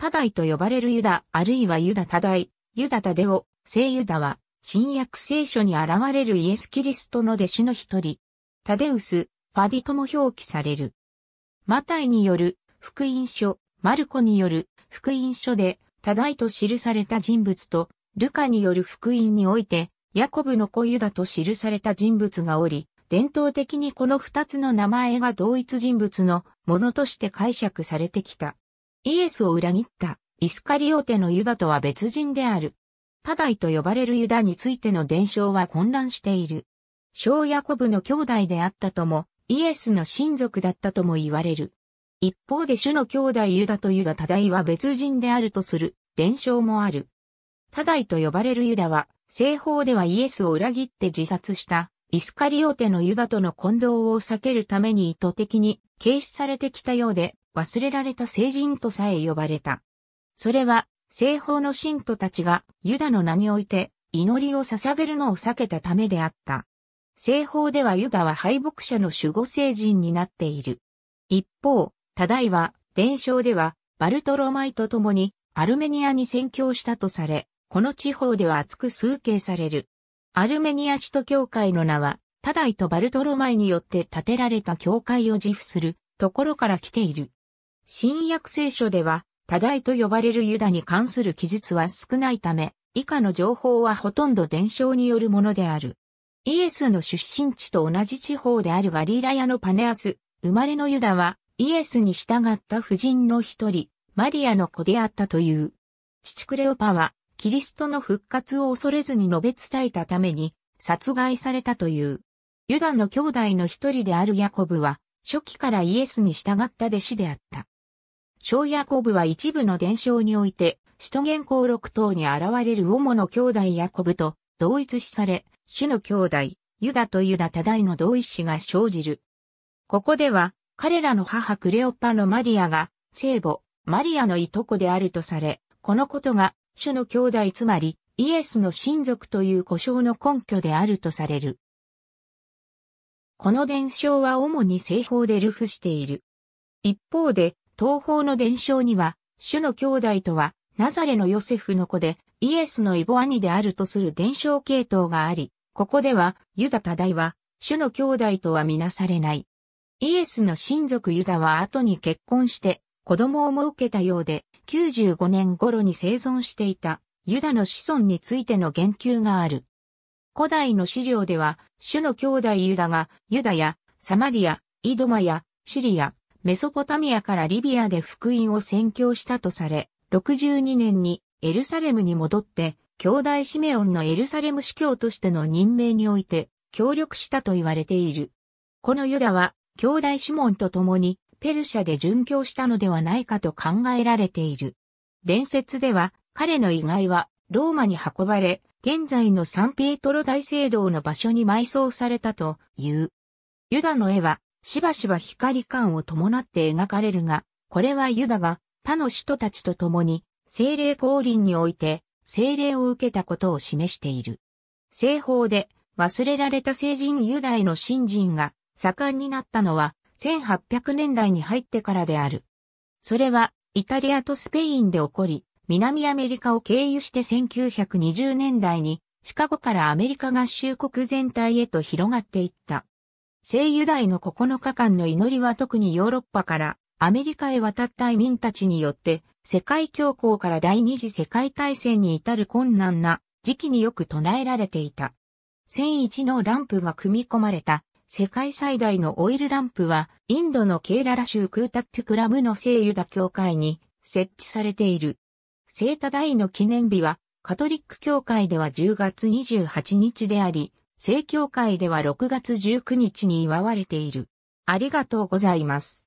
多大と呼ばれるユダ、あるいはユダだいユダたデオ、聖ユダは、新約聖書に現れるイエス・キリストの弟子の一人、タデウス、ファディとも表記される。マタイによる福音書、マルコによる福音書で、多大と記された人物と、ルカによる福音において、ヤコブの子ユダと記された人物がおり、伝統的にこの二つの名前が同一人物のものとして解釈されてきた。イエスを裏切ったイスカリオテのユダとは別人である。タダイと呼ばれるユダについての伝承は混乱している。小ヤコブの兄弟であったとも、イエスの親族だったとも言われる。一方で主の兄弟ユダとユダタダイは別人であるとする伝承もある。タダイと呼ばれるユダは、西方ではイエスを裏切って自殺したイスカリオテのユダとの混同を避けるために意図的に軽視されてきたようで、忘れられた聖人とさえ呼ばれた。それは、西方の信徒たちがユダの名において祈りを捧げるのを避けたためであった。西方ではユダは敗北者の守護聖人になっている。一方、多大は伝承ではバルトロマイと共にアルメニアに宣教したとされ、この地方では厚く崇敬される。アルメニア首都教会の名は、多大とバルトロマイによって建てられた教会を自負するところから来ている。新約聖書では、多大と呼ばれるユダに関する記述は少ないため、以下の情報はほとんど伝承によるものである。イエスの出身地と同じ地方であるガリラヤのパネアス、生まれのユダは、イエスに従った夫人の一人、マリアの子であったという。父クレオパは、キリストの復活を恐れずに述べ伝えたために、殺害されたという。ユダの兄弟の一人であるヤコブは、初期からイエスに従った弟子であった。小ヤコブは一部の伝承において、使徒言行録等に現れる主の兄弟ヤコブと同一視され、主の兄弟、ユダとユダ多大の同一視が生じる。ここでは、彼らの母クレオパのマリアが、聖母、マリアのいとこであるとされ、このことが、主の兄弟つまり、イエスの親族という故障の根拠であるとされる。この伝承は主に西方で流布している。一方で、東方の伝承には、主の兄弟とは、ナザレのヨセフの子で、イエスのイボ兄であるとする伝承系統があり、ここでは、ユダ多大は、主の兄弟とはみなされない。イエスの親族ユダは後に結婚して、子供を設けたようで、95年頃に生存していた、ユダの子孫についての言及がある。古代の資料では、主の兄弟ユダが、ユダや、サマリア、イドマや、シリア、メソポタミアからリビアで福音を宣教したとされ、62年にエルサレムに戻って、兄弟シメオンのエルサレム司教としての任命において協力したと言われている。このユダは、兄弟シモンと共にペルシャで殉教したのではないかと考えられている。伝説では、彼の遺骸はローマに運ばれ、現在のサンピエトロ大聖堂の場所に埋葬されたという。ユダの絵はしばしば光感を伴って描かれるが、これはユダが他の使徒たちと共に精霊降臨において精霊を受けたことを示している。西方で忘れられた聖人ユダへの信心が盛んになったのは1800年代に入ってからである。それはイタリアとスペインで起こり、南アメリカを経由して1920年代にシカゴからアメリカ合衆国全体へと広がっていった。聖油大の9日間の祈りは特にヨーロッパからアメリカへ渡った移民たちによって世界恐慌から第二次世界大戦に至る困難な時期によく唱えられていた。1001のランプが組み込まれた世界最大のオイルランプはインドのケーララ州クータットクラムの聖油ダ教会に設置されている。聖多大の記念日はカトリック教会では10月28日であり、正教会では6月19日に祝われている。ありがとうございます。